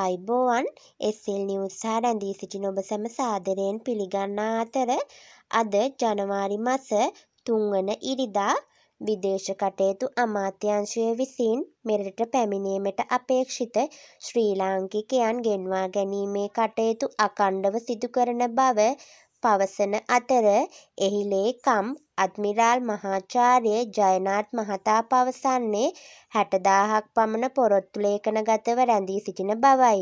අයිබෝවන් එස්සෙල් නිවස්සා රැඳී සිටි නොබ සැම සාදරයෙන් පිළිගන්නා අතර අද ජනවාරි මස තුන්වන ඉරිදා විදේශ කටයුතු අමාත්‍යංශය විසින් මෙරට පැමිණීමට අපේක්ෂිත ශ්‍රී ලාංකිකයන් ගෙන්වා ගැනීමේ කටයුතු අකණ්ඩව සිදුකරන බව පවසන අතර එහි ලේකම් අද්මිරාල් මහාචාර්ය ජයනාත් මහතා පවසන්නේ හැටදාහක් පමණ පොරොත්තු ලේඛන ගතව රැඳී සිටින බවයි.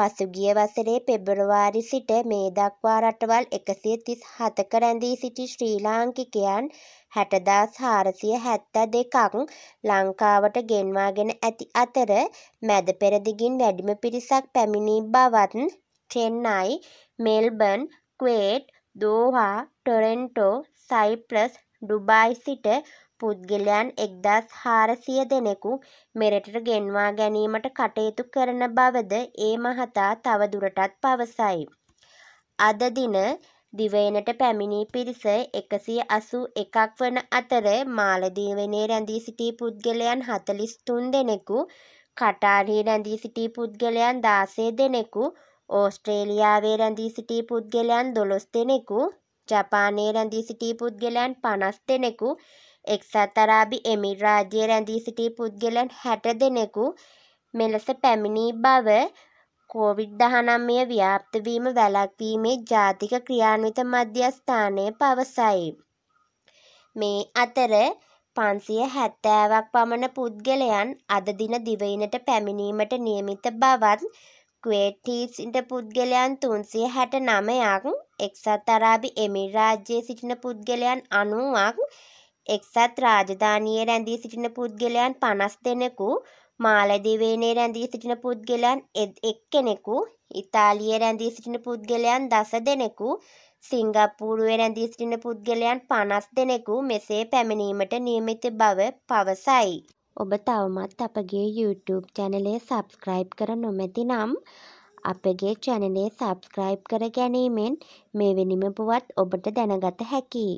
පසුගිය වසරේ පෙබරවාරි සිට මේ දක්වා රටවල් එකසිය තිස් හතක රැඳී සිටි ශ්‍රී ලාංකිකයන් හැටදාස් හාරසිය හැත්ත දෙකක් ලංකාවට ගෙන්වාගෙන ඇති අතර මැද පෙරදිගින් වැඩිම පිරිසක් පැමිණී බවත් ටෙන්නයි මෙල්බන් ක්වේට් දෝහා ටොරෙන්ටෝ සයිප්ලස් ඩුබයි සිට පුද්ගලයන් එක්දස් හාරසිය දෙනෙකු මෙරටට ගෙන්වා ගැනීමට කටයුතු කරන බවද ඒ මහතා තවදුරටත් පවසයි. අද දින දිවයිනට පැමිණි පිරිස එකසිය අසු එකක් වන අතර මාලදීවනේ රැඳී සිටී පුද්ගලයන් හතලිස් තුන් දෙනෙකු කටාරී රැඳී සිටී පුද්ගලයන් දාසේ දෙනෙකු ඕස්ට්‍රේලියාවේ රැඳී සිටි පුද්ගලයන් දොළොස් දෙනෙකු ජපානයේ රැඳී සිටි පුද්ගලයන් පනස් දෙනෙකු එක්සත් අරාබි එමිර් රාජ්‍යයේ රැඳී සිටි පුද්ගලයන් හැට දෙනෙකු මෙලෙස පැමිණී බව කෝවිඩ් දහනම්ය ව්‍යාප්තවීම වැලක්වීමේ ජාතික ක්‍රියාන්විත මධ්‍යස්ථානය පවසයි. මේ අතර පන්සිය හැත්තෑවක් පමණ පුද්ගලයන් අද දින දිවයිනට පැමිණීමට නියමිත බවත් ක්වේටීස්ට පුද්ගලයන් තුන්සිය හැට නමයක් එක්සත් අරාබි එමිල් රාජ්‍යයේ සිටින පුද්ගලයන් අනුවක් එක්සත් රාජධානයේ රැඳී සිටින පුද්ගලයන් පනස් දෙනෙකු මාලදිවේනේ රැඳී සිටින පුද්ගලයන් එක්කෙනෙකු ඉතාලිය රැඳී සිටින පුද්ගලයන් දස දෙනෙකු සිංගප්පූරුවේ රැඳී සිටින පුද්ගලයන් පනස් දෙනෙකු මෙසේ පැමිණීමට නියමිත බව පවසයි. ඔබ තවමත් අපගේ YouTube චැනලය සබස්ක්‍රයිබ් කර නොමැති නම් අපගේ චැනලේ සබස්ක්‍රයිබ් කර ගැනීමෙන් මේ වෙනිම පුවත් ඔබට දැනගත හැකි.